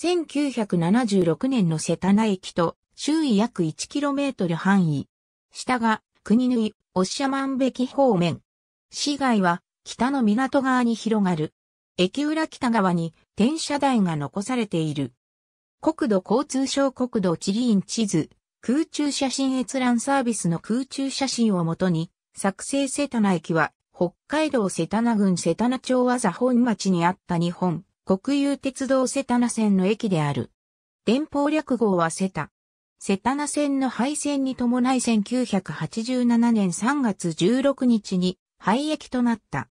1976年の瀬棚駅と周囲約 1km 範囲。下が国縫、い、押んべき方面。市街は北の港側に広がる。駅裏北側に転車台が残されている。国土交通省国土地理院地図、空中写真閲覧サービスの空中写真をもとに、作成瀬棚駅は、北海道瀬棚郡瀬棚町和佐本町にあった日本国有鉄道瀬田名線の駅である。電報略号は瀬田。瀬田名線の廃線に伴い1987年3月16日に廃駅となった。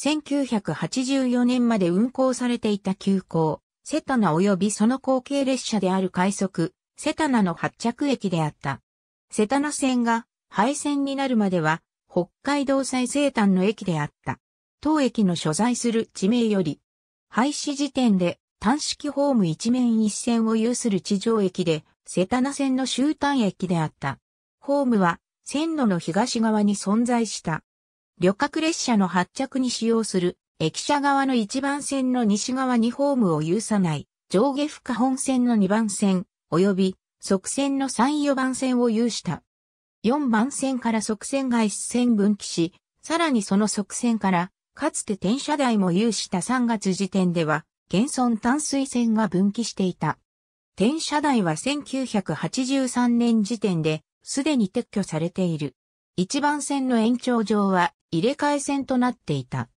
1984年まで運行されていた急行、瀬田名及びその後継列車である快速、瀬田名の発着駅であった。瀬田名線が廃線になるまでは、北海道最西端の駅であった。当駅の所在する地名より、廃止時点で単式ホーム一面一線を有する地上駅で、瀬棚線の終端駅であった。ホームは線路の東側に存在した。旅客列車の発着に使用する駅舎側の一番線の西側にホームを有さない上下負荷本線の2番線及び側線の3、4番線を有した。4番線から側線が1線分岐し、さらにその側線からかつて転車台も有した3月時点では、現存淡水線が分岐していた。転車台は1983年時点で、すでに撤去されている。一番線の延長上は入れ替え線となっていた。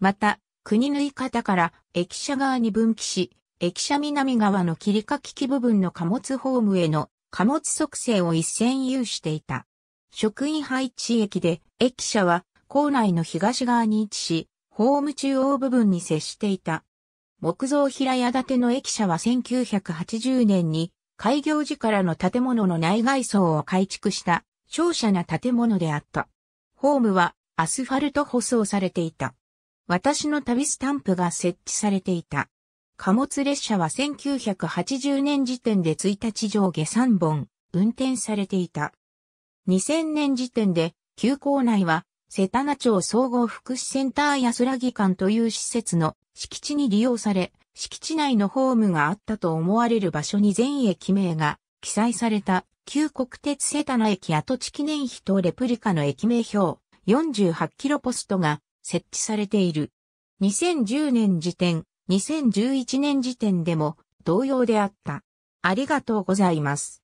また、国縫い方から駅舎側に分岐し、駅舎南側の切り欠き部分の貨物ホームへの貨物促成を一線有していた。職員配置駅で、駅舎は校内の東側に位置し、ホーム中央部分に接していた。木造平屋建ての駅舎は1980年に開業時からの建物の内外装を改築した商舎な建物であった。ホームはアスファルト舗装されていた。私の旅スタンプが設置されていた。貨物列車は1980年時点で1日上下3本運転されていた。2000年時点で急行内は瀬田名町総合福祉センター安らぎ館という施設の敷地に利用され、敷地内のホームがあったと思われる場所に全駅名が記載された旧国鉄瀬田名駅跡地記念碑とレプリカの駅名表48キロポストが設置されている。2010年時点、2011年時点でも同様であった。ありがとうございます。